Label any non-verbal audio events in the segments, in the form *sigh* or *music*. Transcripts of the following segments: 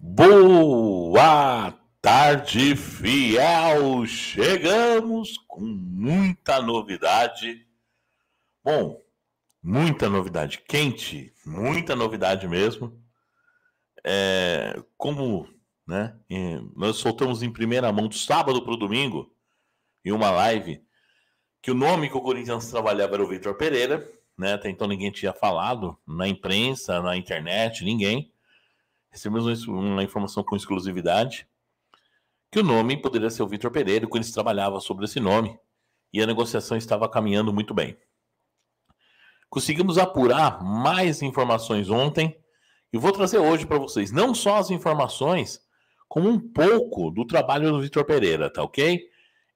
Boa tarde, fiel! Chegamos com muita novidade. Bom, muita novidade quente, muita novidade mesmo. É, como né, nós soltamos em primeira mão do sábado para o domingo, em uma live, que o nome que o Corinthians trabalhava era o Vitor Pereira. Né, até então ninguém tinha falado na imprensa, na internet, ninguém. Recebemos uma informação com exclusividade que o nome poderia ser o Vitor Pereira, quando eles trabalhavam sobre esse nome, e a negociação estava caminhando muito bem. Conseguimos apurar mais informações ontem e vou trazer hoje para vocês não só as informações, como um pouco do trabalho do Vitor Pereira, tá ok?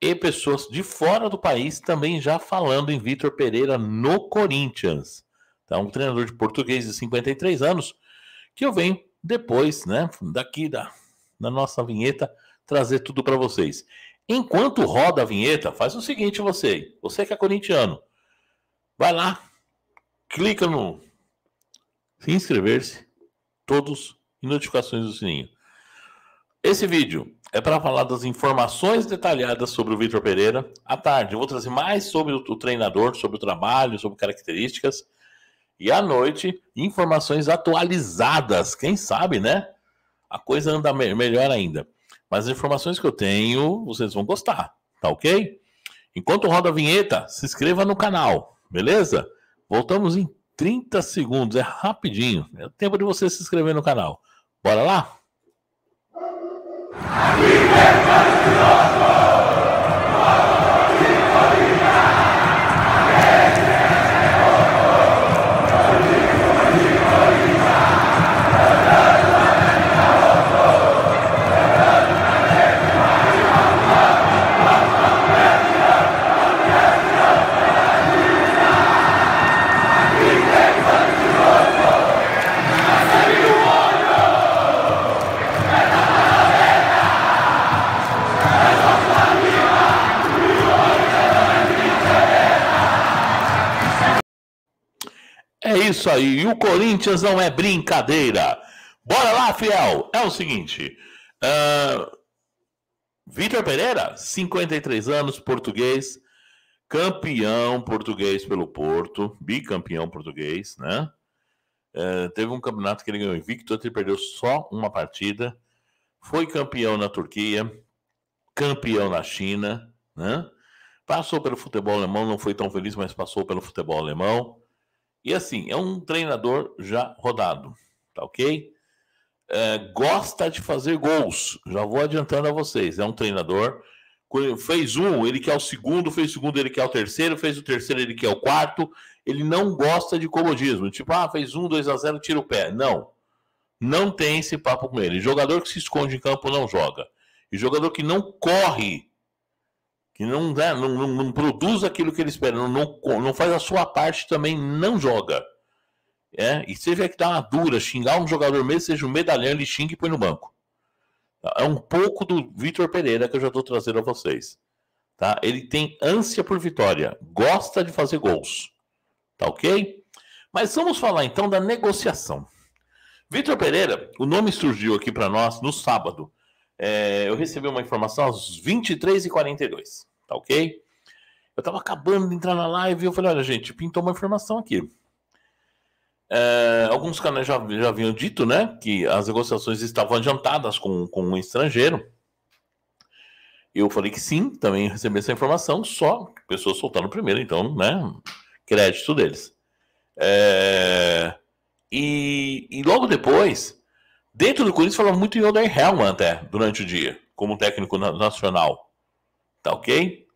E pessoas de fora do país também já falando em Vitor Pereira no Corinthians. Tá? Um treinador de português de 53 anos que eu venho depois, né, daqui da, nossa vinheta, trazer tudo para vocês. Enquanto roda a vinheta, faz o seguinte você, você que é corintiano, vai lá, clica no se inscrever-se, todos e notificações do sininho. Esse vídeo é para falar das informações detalhadas sobre o Vitor Pereira. À tarde, eu vou trazer mais sobre o treinador, sobre o trabalho, sobre características. E à noite, informações atualizadas. Quem sabe, né? A coisa anda me melhor ainda. Mas as informações que eu tenho, vocês vão gostar, tá ok? Enquanto roda a vinheta, se inscreva no canal, beleza? Voltamos em 30 segundos, é rapidinho. É o tempo de você se inscrever no canal. Bora lá? isso aí. E o Corinthians não é brincadeira. Bora lá, fiel. É o seguinte. Uh, Vitor Pereira, 53 anos, português, campeão português pelo Porto, bicampeão português, né? Uh, teve um campeonato que ele ganhou invicto, ele perdeu só uma partida. Foi campeão na Turquia, campeão na China, né? Passou pelo futebol alemão, não foi tão feliz, mas passou pelo futebol alemão. E assim, é um treinador já rodado, tá ok? É, gosta de fazer gols, já vou adiantando a vocês. É um treinador, fez um, ele quer é o segundo, fez o segundo, ele quer é o terceiro, fez o terceiro, ele quer é o quarto. Ele não gosta de comodismo, tipo, ah, fez um, 2 a 0 tira o pé. Não, não tem esse papo com ele. Jogador que se esconde em campo não joga. E jogador que não corre que não, dá, não, não, não, produz aquilo que ele espera, não, não, não faz a sua parte também, não joga. É? E você vê que dá uma dura, xingar um jogador mesmo, seja um medalhão, ele xinga e põe no banco. Tá, é um pouco do Vitor Pereira que eu já estou trazendo a vocês. Tá? Ele tem ânsia por vitória, gosta de fazer gols. Tá ok? Mas vamos falar então da negociação. Vitor Pereira, o nome surgiu aqui para nós no sábado é, eu recebi uma informação às 23h42, tá ok? Eu tava acabando de entrar na live e eu falei, olha, gente, pintou uma informação aqui. É, alguns canais já, já haviam dito, né, que as negociações estavam adiantadas com, com um estrangeiro. Eu falei que sim, também recebi essa informação, só pessoas soltaram primeiro, então, né, crédito deles. É, e, e logo depois, Dentro do Corinthians falava muito em Oder Helman até, durante o dia, como técnico nacional. Tá ok?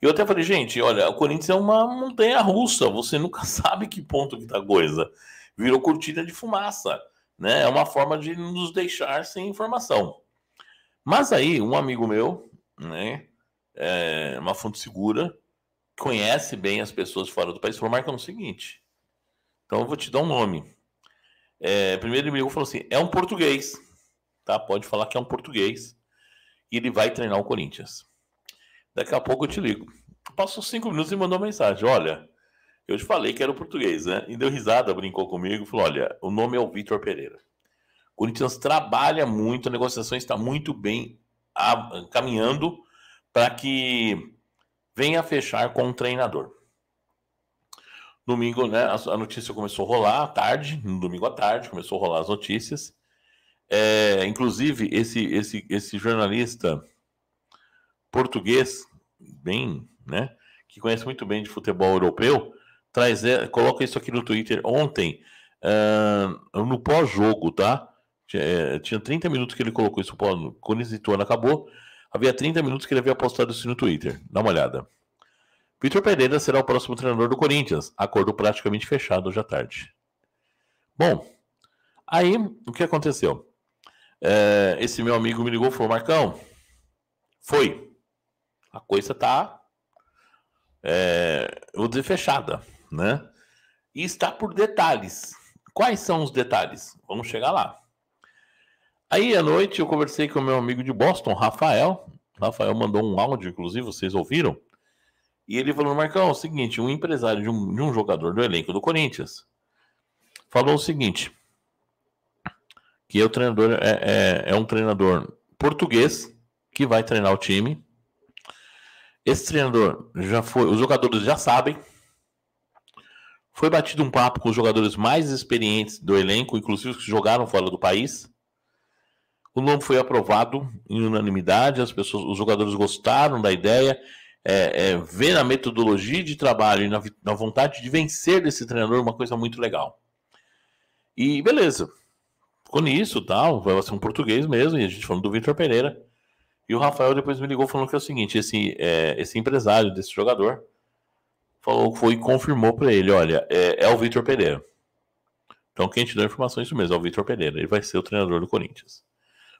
E eu até falei, gente, olha, o Corinthians é uma montanha russa, você *laughs* nunca sabe que ponto que tá coisa. Virou cortina de fumaça, né? É uma forma de nos deixar sem informação. Mas aí, um amigo meu, né, é uma fonte segura, conhece bem as pessoas fora do país, falou, Marcão, é o seguinte, então eu vou te dar um nome. É, primeiro ele me ligou e falou assim: é um português, tá? Pode falar que é um português. E ele vai treinar o Corinthians. Daqui a pouco eu te ligo. Passou cinco minutos e mandou uma mensagem: olha, eu te falei que era o português, né? E deu risada, brincou comigo, falou: olha, o nome é o Vitor Pereira. O Corinthians trabalha muito, a negociação está muito bem a, caminhando para que venha fechar com o treinador domingo, né, a, notícia começou a rolar à tarde, no domingo à tarde, começou a rolar as notícias. É, inclusive, esse, esse, esse jornalista português, bem, né, que conhece muito bem de futebol europeu, traz, é, coloca isso aqui no Twitter ontem, uh, no pós-jogo, tá? Tinha, 30 é, minutos que ele colocou isso, quando o turno acabou, havia 30 minutos que ele havia postado isso no Twitter. Dá uma olhada. Vitor Pereira será o próximo treinador do Corinthians. Acordo praticamente fechado hoje à tarde. Bom, aí o que aconteceu? É, esse meu amigo me ligou e falou: Marcão, foi. A coisa está, É, eu vou dizer fechada, né? E está por detalhes. Quais são os detalhes? Vamos chegar lá. Aí à noite eu conversei com o meu amigo de Boston, Rafael. Rafael mandou um áudio, inclusive, vocês ouviram? E ele falou, Marcão, é o seguinte, um empresário de um, de um jogador do elenco do Corinthians falou o seguinte, que é o treinador é, é, é um treinador português que vai treinar o time. Esse treinador já foi, os jogadores já sabem. Foi batido um papo com os jogadores mais experientes do elenco, inclusive os que jogaram fora do país. O nome foi aprovado em unanimidade, as pessoas, os jogadores gostaram da ideia é, é, ver na metodologia de trabalho e na, na, vontade de vencer desse treinador uma coisa muito legal. E beleza, ficou nisso tal, vai ser um português mesmo, e a gente falando do Vitor Pereira. E o Rafael depois me ligou falando que é o seguinte: esse, é, esse empresário desse jogador falou, foi e confirmou para ele: olha, é, é o Vitor Pereira. Então quem te deu a informação é isso mesmo, é o Vitor Pereira. Ele vai ser o treinador do Corinthians.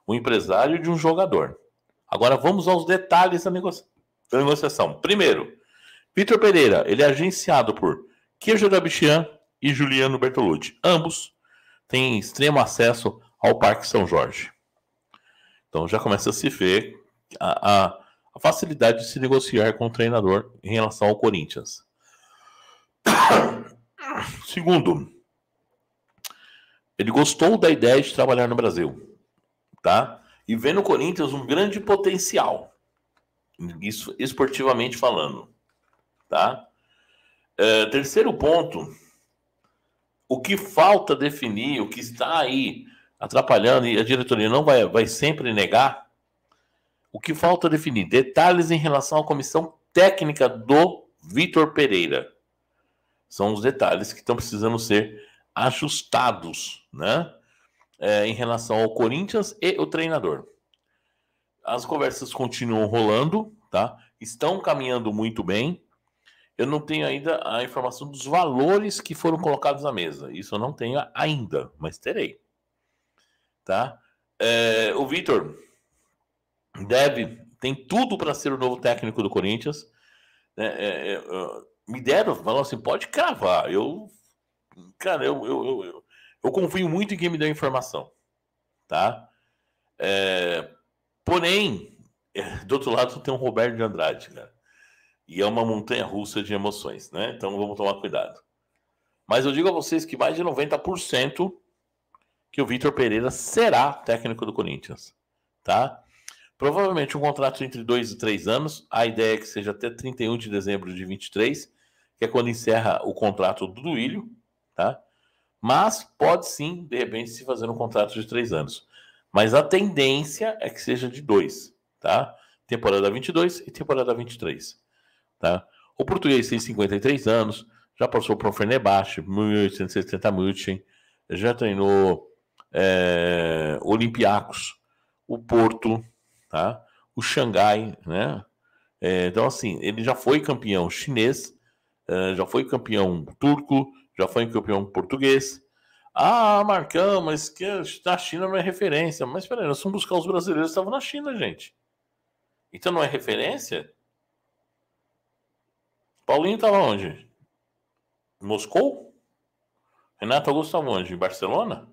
O empresário de um jogador. Agora vamos aos detalhes da negociação negociação. Primeiro, Vitor Pereira, ele é agenciado por Kejo Gabichian e Juliano Bertolucci. Ambos têm extremo acesso ao Parque São Jorge. Então já começa a se ver a, a, a facilidade de se negociar com o treinador em relação ao Corinthians. *coughs* Segundo, ele gostou da ideia de trabalhar no Brasil, tá? E vê no Corinthians um grande potencial. Isso esportivamente falando, tá? É, terceiro ponto, o que falta definir, o que está aí atrapalhando e a diretoria não vai, vai sempre negar, o que falta definir? Detalhes em relação à comissão técnica do Vitor Pereira. São os detalhes que estão precisando ser ajustados, né? É, em relação ao Corinthians e o treinador as conversas continuam rolando, tá? Estão caminhando muito bem. Eu não tenho ainda a informação dos valores que foram colocados na mesa. Isso eu não tenho ainda, mas terei. Tá? É, o Vitor deve tem tudo para ser o novo técnico do Corinthians. Né? É, é, é, me deram, falaram assim, pode cravar. Eu, cara, eu, eu, eu, eu, confio muito em quem me deu a informação, tá? É, Porém, é, do outro lado tem o Roberto de Andrade, cara. Né? E é uma montanha russa de emoções, né? Então vamos tomar cuidado. Mas eu digo a vocês que mais de 90% que o Vitor Pereira será técnico do Corinthians, tá? Provavelmente um contrato entre dois e três anos. A ideia é que seja até 31 de dezembro de 23, que é quando encerra o contrato do Duílio, tá? Mas pode sim, de repente, se fazer um contrato de três anos. Mas a tendência é que seja de dois, tá? Temporada 22 e temporada 23, tá? O português tem 53 anos, já passou para o Fenerbahçe, 1870 München, já treinou é, Olympiacos, o Porto, tá? O Xangai, né? É, então, assim, ele já foi campeão chinês, é, já foi campeão turco, já foi campeão português, ah, Marcão, mas que a China não é referência. Mas peraí, nós vamos buscar os brasileiros que estavam na China, gente. Então não é referência? Paulinho estava tá onde? Moscou? Renato Augusto estava tá onde? Em Barcelona?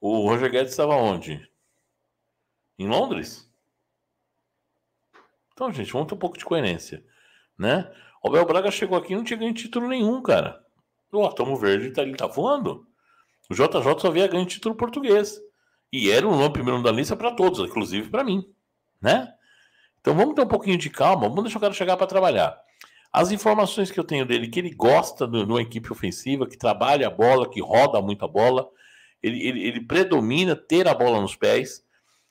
O Roger Guedes estava onde? Em Londres? Então, gente, vamos ter um pouco de coerência, né? O Bel Braga chegou aqui e não tinha ganho título nenhum, cara. O Atomo Verde tá, ele tá voando. O JJ só via ganho título português. E era o nome primeiro da lista para todos, inclusive para mim, né? Então vamos ter um pouquinho de calma, vamos deixar o cara chegar para trabalhar. As informações que eu tenho dele, que ele gosta de uma equipe ofensiva, que trabalha a bola, que roda muito a bola, ele, ele, ele predomina ter a bola nos pés.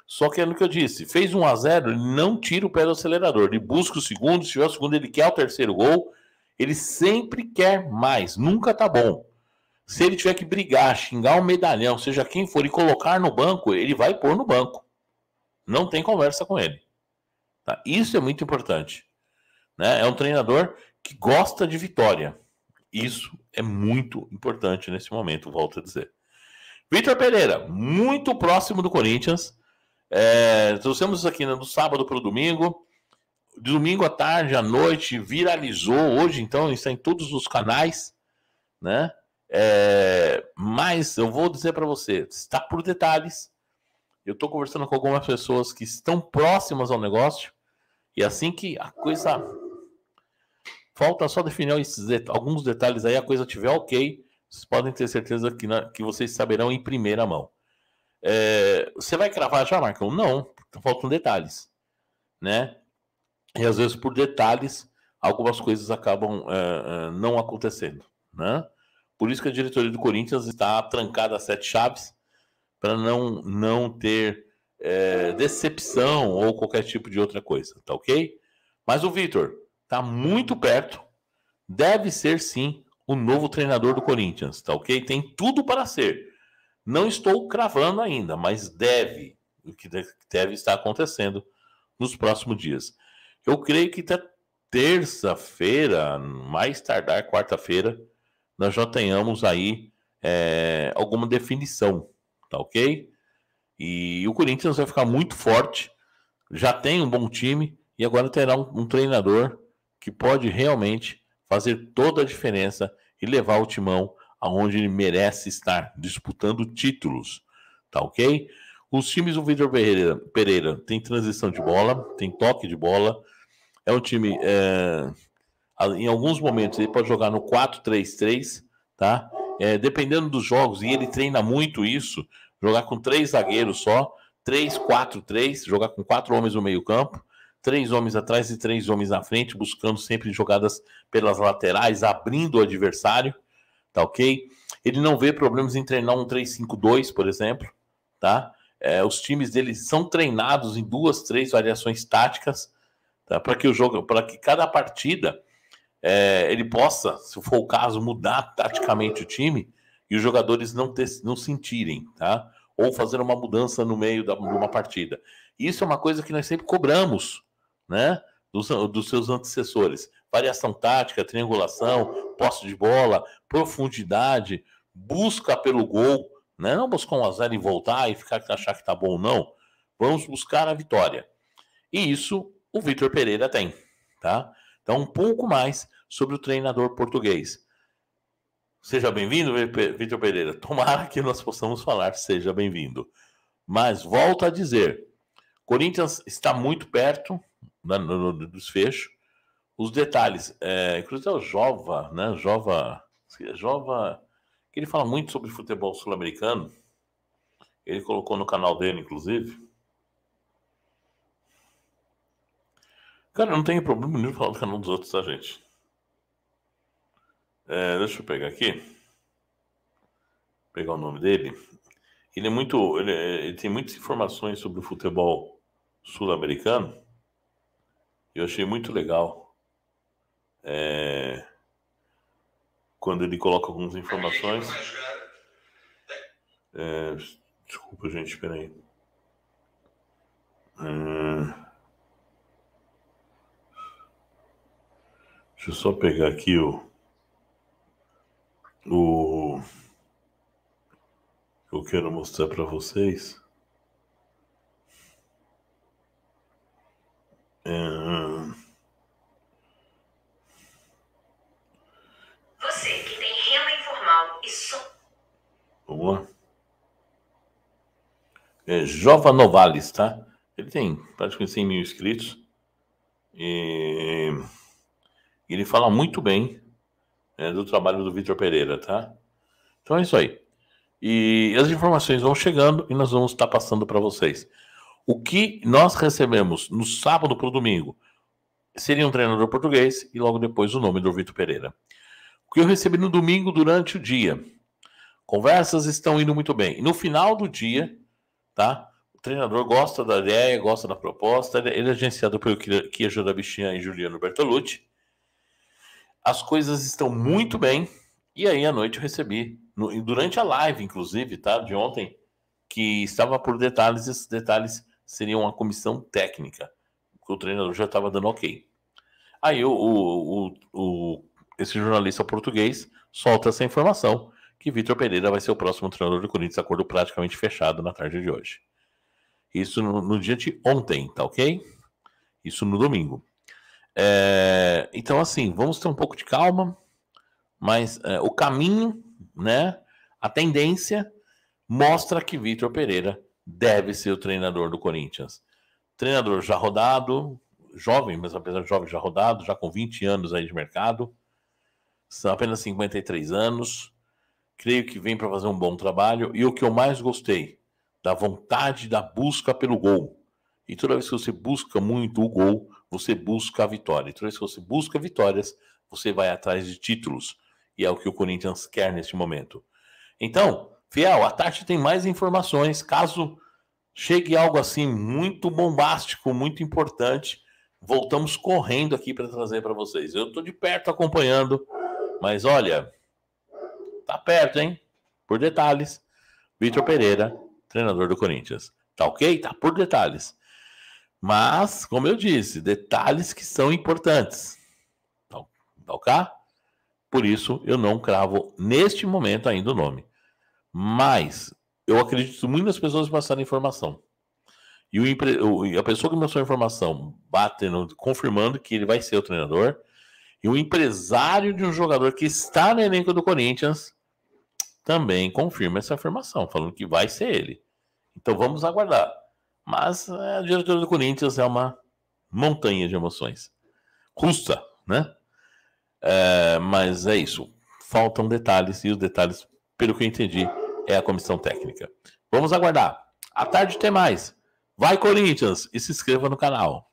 Só que é no que eu disse, fez um a 0 ele não tira o pé do acelerador, ele busca o segundo, se tiver o segundo ele quer o terceiro gol, ele sempre quer mais, nunca tá bom. Se ele tiver que brigar, xingar um medalhão, seja quem for, e colocar no banco, ele vai pôr no banco. Não tem conversa com ele. Tá? Isso é muito importante. Né? É um treinador que gosta de vitória. Isso é muito importante nesse momento, volto a dizer. Vitor Pereira, muito próximo do Corinthians. É, trouxemos aqui né, do sábado para o domingo domingo à tarde, à noite, viralizou hoje, então está em todos os canais, né? É, mas eu vou dizer para você, está por detalhes. Eu estou conversando com algumas pessoas que estão próximas ao negócio e assim que a coisa falta só definir esses det alguns detalhes aí, a coisa tiver ok, vocês podem ter certeza que, na, que vocês saberão em primeira mão. É, você vai cravar já, Marcão? Não, tá faltam detalhes, né? E às vezes por detalhes, algumas coisas acabam é, não acontecendo, né? Por isso que a diretoria do Corinthians está trancada a sete chaves para não, não ter é, decepção ou qualquer tipo de outra coisa, tá ok? Mas o Vitor está muito perto, deve ser sim o novo treinador do Corinthians, tá ok? Tem tudo para ser. Não estou cravando ainda, mas deve, o que deve estar acontecendo nos próximos dias. Eu creio que até terça-feira, mais tardar quarta-feira, nós já tenhamos aí é, alguma definição, tá ok? E o Corinthians vai ficar muito forte, já tem um bom time e agora terá um, um treinador que pode realmente fazer toda a diferença e levar o timão aonde ele merece estar, disputando títulos, tá ok? Os times do Vitor Pereira, Pereira tem transição de bola, tem toque de bola. É um time. É, em alguns momentos ele pode jogar no 4-3-3, tá? É, dependendo dos jogos, e ele treina muito isso, jogar com três zagueiros só, 3-4-3, jogar com quatro homens no meio-campo, três homens atrás e três homens na frente, buscando sempre jogadas pelas laterais, abrindo o adversário, tá ok? Ele não vê problemas em treinar um 3-5-2, por exemplo, tá? É, os times deles são treinados em duas, três variações táticas tá? para que o jogo, para que cada partida é, ele possa, se for o caso, mudar taticamente o time e os jogadores não, ter, não sentirem, tá? Ou fazer uma mudança no meio da, de uma partida. Isso é uma coisa que nós sempre cobramos, né? Dos, dos seus antecessores. Variação tática, triangulação, posse de bola, profundidade, busca pelo gol não buscar um a zero e voltar e ficar achar que tá bom ou não. Vamos buscar a vitória. E isso o Vitor Pereira tem, tá? Então, um pouco mais sobre o treinador português. Seja bem-vindo, Vitor Pereira. Tomara que nós possamos falar, seja bem-vindo. Mas volto a dizer: Corinthians está muito perto né, no, no, no desfecho. Os detalhes, é, inclusive é o Jova, né? Jova, é Jova que ele fala muito sobre futebol sul-americano. Ele colocou no canal dele, inclusive. Cara, não tem problema nenhum falar do canal dos outros, tá, gente? É, deixa eu pegar aqui. pegar o nome dele. Ele é muito. Ele, é, ele tem muitas informações sobre o futebol sul-americano. Eu achei muito legal. É quando ele coloca algumas é informações. É, desculpa, gente, espera aí. É, deixa eu só pegar aqui o. O. Eu quero mostrar para vocês. É... Jova Novales, tá? Ele tem praticamente 100 mil inscritos. E ele fala muito bem é, do trabalho do Vitor Pereira, tá? Então é isso aí. E as informações vão chegando e nós vamos estar passando para vocês. O que nós recebemos no sábado para o domingo seria um treinador português e logo depois o nome do Vitor Pereira. O que eu recebi no domingo durante o dia. Conversas estão indo muito bem. E no final do dia, tá? O treinador gosta da ideia, gosta da proposta, ele é, é agenciado pelo Kia Jurabichinha e Juliano Bertolucci. As coisas estão muito bem, e aí à noite eu recebi, no, durante a live, inclusive, tá? De ontem, que estava por detalhes, esses detalhes seriam uma comissão técnica, que o treinador já estava dando ok. Aí o, o, o, o, esse jornalista português solta essa informação que Vitor Pereira vai ser o próximo treinador do Corinthians, acordo praticamente fechado na tarde de hoje. Isso no, no dia de ontem, tá ok? Isso no domingo. É, então, assim, vamos ter um pouco de calma, mas é, o caminho, né, a tendência mostra que Vitor Pereira deve ser o treinador do Corinthians. Treinador já rodado, jovem, mas apesar de jovem já rodado, já com 20 anos aí de mercado, são apenas 53 anos, creio que vem para fazer um bom trabalho. E o que eu mais gostei, da vontade da busca pelo gol. E toda vez que você busca muito o gol, você busca a vitória. E toda vez que você busca vitórias, você vai atrás de títulos. E é o que o Corinthians quer neste momento. Então, Fiel, a Tati tem mais informações. Caso chegue algo assim muito bombástico, muito importante, voltamos correndo aqui para trazer para vocês. Eu estou de perto acompanhando, mas olha, Tá perto, hein? Por detalhes. Vitor Pereira, treinador do Corinthians. Tá ok? Tá por detalhes. Mas, como eu disse, detalhes que são importantes. Tá, ok? Tá por isso, eu não cravo neste momento ainda o nome. Mas, eu acredito muito nas pessoas passarem informação. E o, a pessoa que me passou a informação batendo, confirmando que ele vai ser o treinador. E o empresário de um jogador que está no elenco do Corinthians também confirma essa afirmação, falando que vai ser ele. Então vamos aguardar. Mas a é, diretoria do Corinthians é uma montanha de emoções. Custa, né? É, mas é isso. Faltam detalhes, e os detalhes, pelo que eu entendi, é a comissão técnica. Vamos aguardar. À tarde tem mais. Vai, Corinthians! E se inscreva no canal.